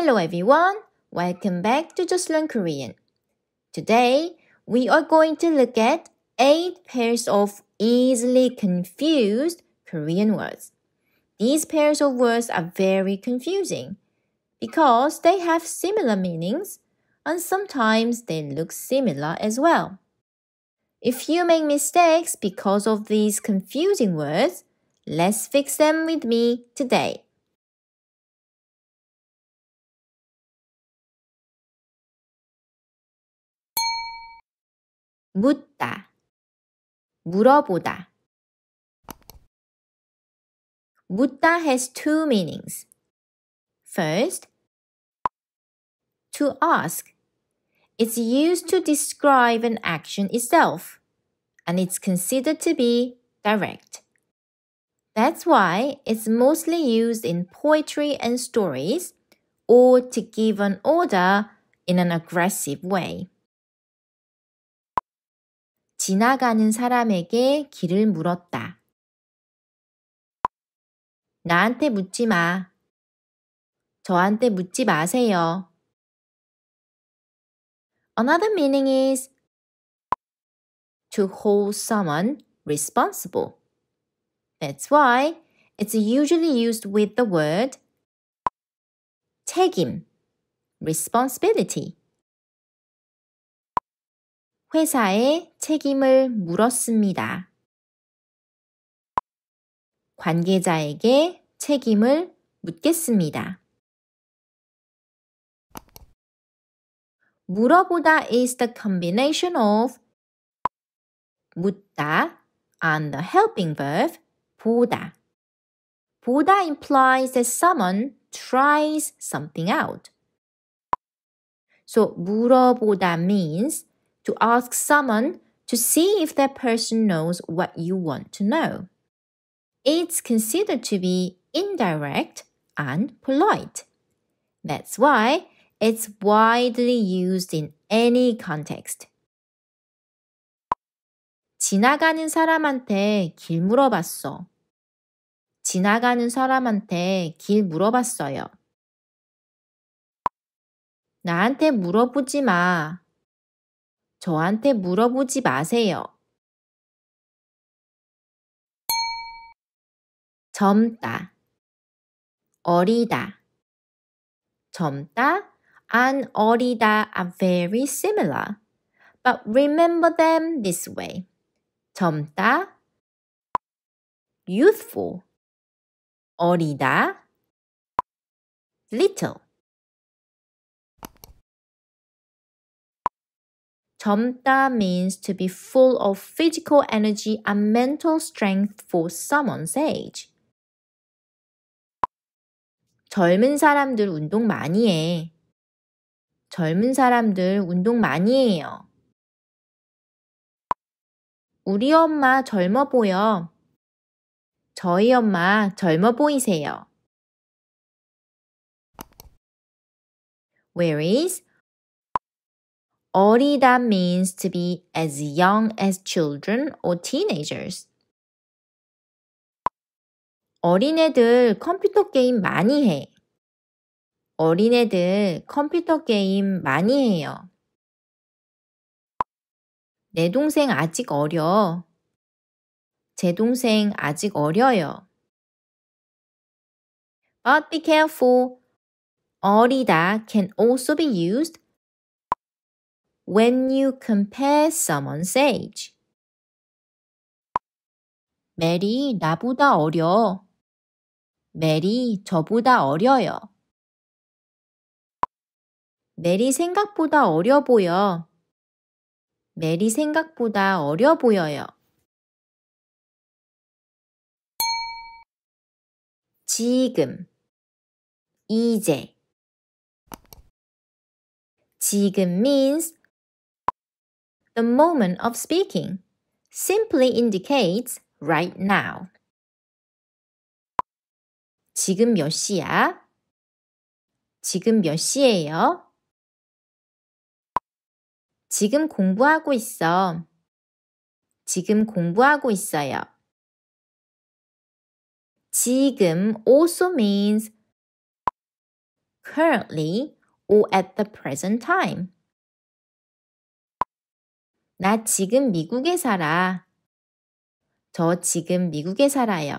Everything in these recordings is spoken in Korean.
Hello everyone, welcome back to Just Learn Korean. Today, we are going to look at 8 pairs of easily confused Korean words. These pairs of words are very confusing because they have similar meanings and sometimes they look similar as well. If you make mistakes because of these confusing words, let's fix them with me today. 묻다, 물어보다. Buddha has two meanings. First, to ask. It's used to describe an action itself, and it's considered to be direct. That's why it's mostly used in poetry and stories, or to give an order in an aggressive way. 지나가는 사람에게 길을 물었다. 나한테 묻지 마. 저한테 묻지 마세요. Another meaning is to hold someone responsible. That's why it's usually used with the word 책임, responsibility. 회사에 책임을 물었습니다. 관계자에게 책임을 묻겠습니다. 물어보다 is the combination of 묻다 and the helping verb 보다. 보다 implies that someone tries something out. So 물어보다 means to ask someone to see if that person knows what you want to know. It's considered to be indirect and polite. That's why it's widely used in any context. 지나가는 사람한테 길 물어봤어. 지나가는 사람한테 길 물어봤어요. 나한테 물어보지 마. 저한테 물어보지 마세요. 젊다, 어리다. 젊다 and 어리다 are very similar, but remember them this way. 젊다, youthful, 어리다, little. 젊다 means to be full of physical energy and mental strength for someone's age. 젊은 사람들 운동 많이 해. 젊은 사람들 운동 많이 해요. 우리 엄마 젊어 보여. 저희 엄마 젊어 보이세요. Where is 어리다 means to be as young as children or teenagers. 어린애들 컴퓨터 게임 많이 해. 어린애들 컴퓨터 게임 많이 해요. 내 동생 아직 어려. 제 동생 아직 어려요. But be careful. 어리다 can also be used when you compare someone's age. 메리 나보다 어려. 메리 저보다 어려요. 메리 생각보다 어려 보여. 메리 생각보다 어려 보여요. 지금, 이제. 지금 means the moment of speaking, simply indicates right now. 지금 몇 시야? 지금 몇 시예요? 지금 공부하고 있어. 지금 공부하고 있어요. 지금 also means currently or at the present time. 나 지금 미국에 살아. 저 지금 미국에 살아요.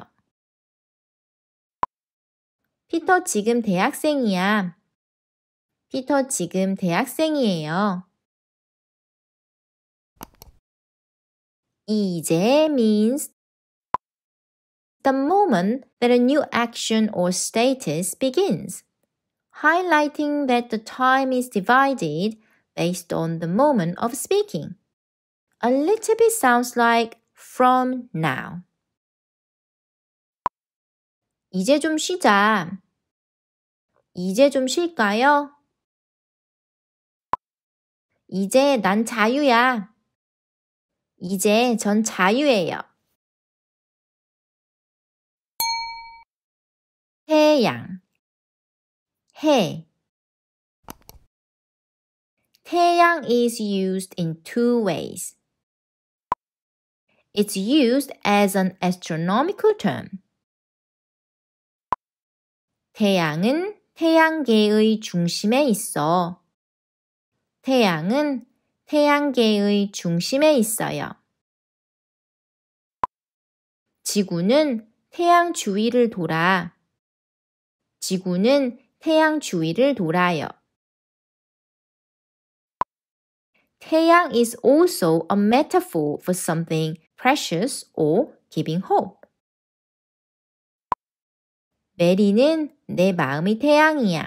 피터 지금 대학생이야. 피터 지금 대학생이에요. 이제 means the moment that a new action or status begins, highlighting that the time is divided based on the moment of speaking. a little bit sounds like from now. 이제 좀 쉬자. 이제 좀 쉴까요? 이제 난 자유야. 이제 전 자유예요. 태양 해 태양 is used in two ways. It's used as an astronomical term. 태양은 태양계의 중심에 있어. 태양은 태양계의 중심에 있어요. 지구는 태양 주위를 돌아. 지구는 태양 주위를 돌아요. 태양 is also a metaphor for something precious or giving hope. 메리는 내 마음의 태양이야.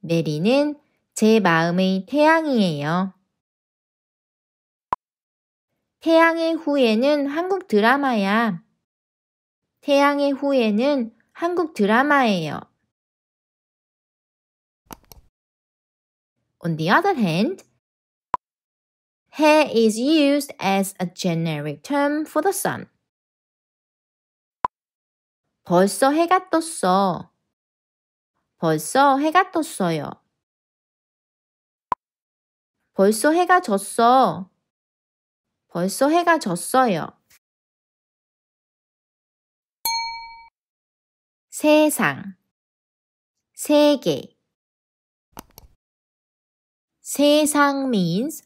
메리는 제 마음의 태양이에요. 태양의 후예는 한국 드라마야. 태양의 후예는 한국 드라마예요. On the other hand, Hair is used as a generic term for the sun. 벌써 해가 떴어. 벌써 해가 떴어요. 벌써 해가 졌어. 벌써 해가 졌어요. 세상 세계 세상 means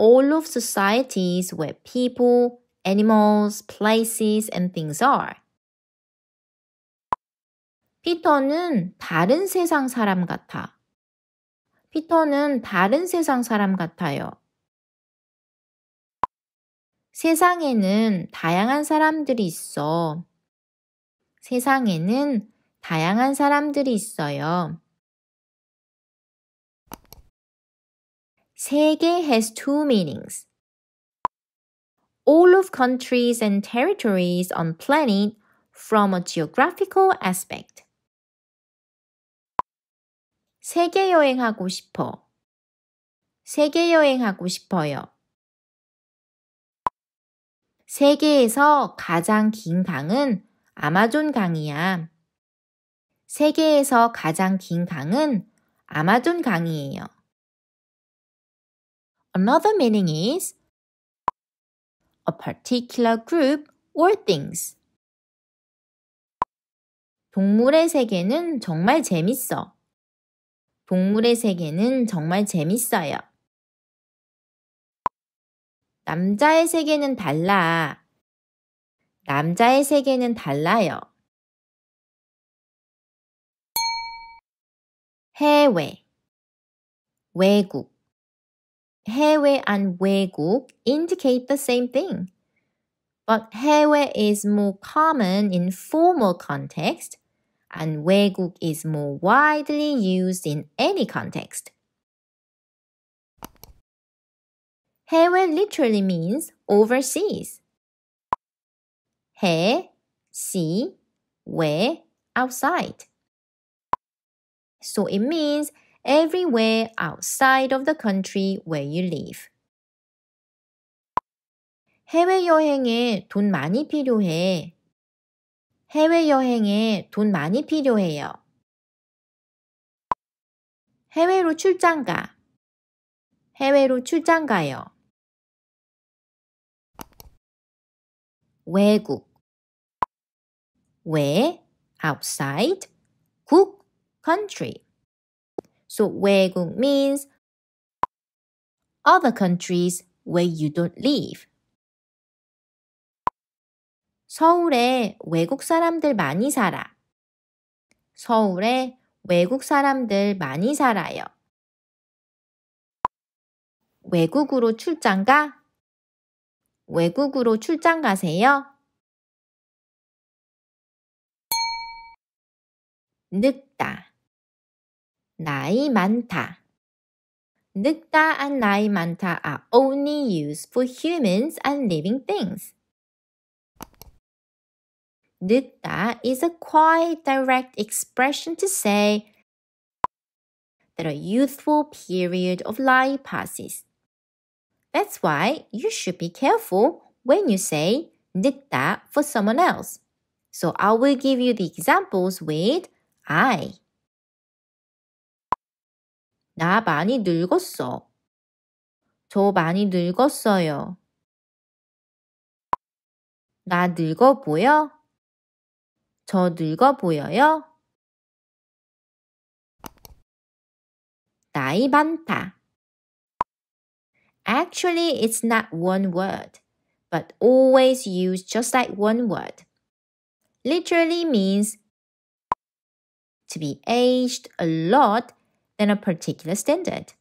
all of societies where people, animals, places, and things are. 피터는 다른 세상 사람 같아. 피터는 다른 세상 사람 같아요. 세상에는 다양한 사람들이 있어. 세상에는 다양한 사람들이 있어요. 세개 has two meanings. All of countries and territories on planet from a geographical aspect. 세계 여행하고 싶어. 세계 여행하고 싶어요. 세계에서 가장 긴 강은 아마존 강이야. 세계에서 가장 긴 강은 아마존 강이에요. Another meaning is a particular group or things. 동물의 세계는 정말 재밌어. 동물의 세계는 정말 재밌어요. 남자의 세계는 달라. 남자의 세계는 달라요. 해외, 외국. 해외 and 외국 indicate the same thing. But 해외 is more common in formal context and 외국 is more widely used in any context. 해외 literally means overseas. 해, sea, 외, outside. So it means everywhere outside of the country where you live. 해외여행에 돈 많이 필요해. 해외여행에 돈 많이 필요해요. 해외로 출장 가. 해외로 출장 가요. 외국 외 outside 국 country So 외국 means other countries where you don't live. 서울에 외국 사람들 많이 살아. 서울에 외국 사람들 많이 살아요. 외국으로 출장 가? 외국으로 출장 가세요? 늙다. 나이 많다. 늙다 and 나이 많다 are only used for humans and living things. 늙다 is a quite direct expression to say that a youthful period of life passes. That's why you should be careful when you say 늙다 for someone else. So I will give you the examples with I. 나 많이 늙었어. 저 많이 늙었어요. 나 늙어 보여? 저 늙어 보여요? 나이 많다. Actually, it's not one word, but always used just like one word. Literally means to be aged a lot than a particular standard.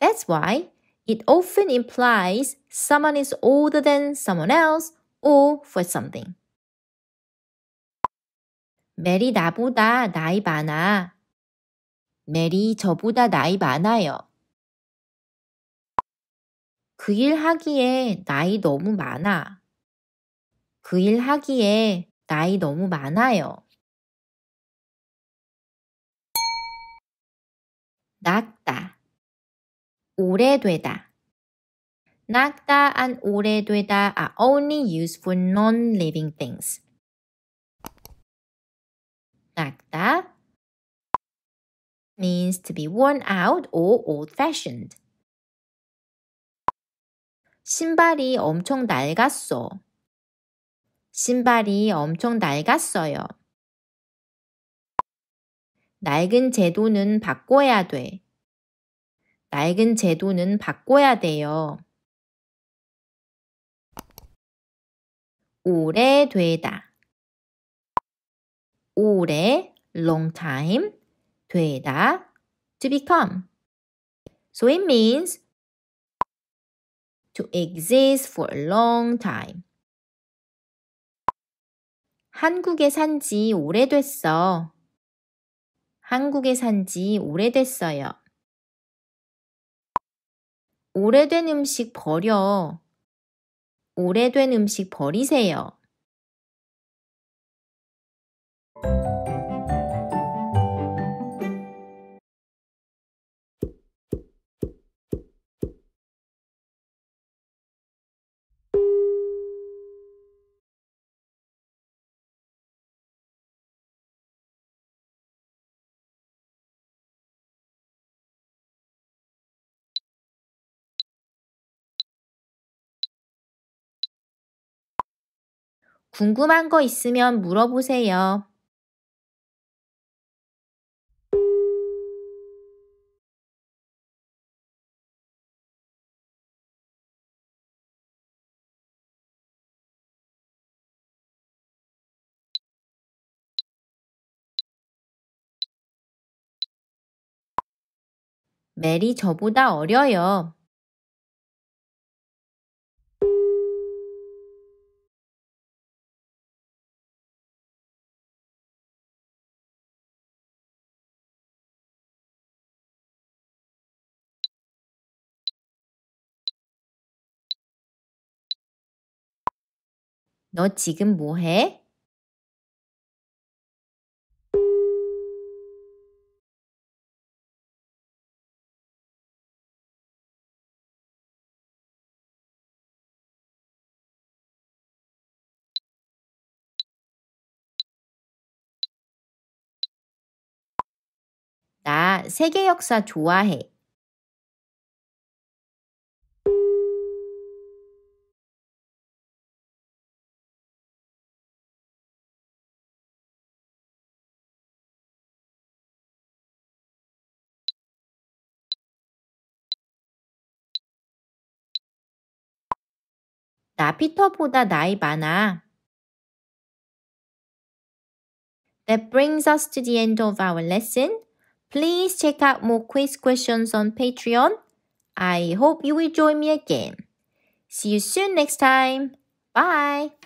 That's why it often implies someone is older than someone else or for something. 메리 나보다 나이 많아. 메리 저보다 나이 많아요. 그 일 하기에 나이 너무 많아. 그 일 하기에 나이 너무 많아요. 낡다 오래되다 낡다 and 오래되다 are only used for non-living things. 낡다 means to be worn out or old-fashioned. 신발이 엄청 낡았어. 신발이 엄청 낡았어요. 낡은 제도는 바꿔야 돼. 낡은 제도는 바꿔야 돼요. 오래되다. 오래, long time, 되다, to become. So it means to exist for a long time. 한국에 산지 오래됐어. 한국에 산 지 오래됐어요. 오래된 음식 버려. 오래된 음식 버리세요. 궁금한 거 있으면 물어보세요. 메리 저보다 어려요. 너 지금 뭐 해? 나 세계 역사 좋아해. 나 피터보다 나이 많아. That brings us to the end of our lesson. Please check out more quiz questions on Patreon. I hope you will join me again. See you soon next time. Bye.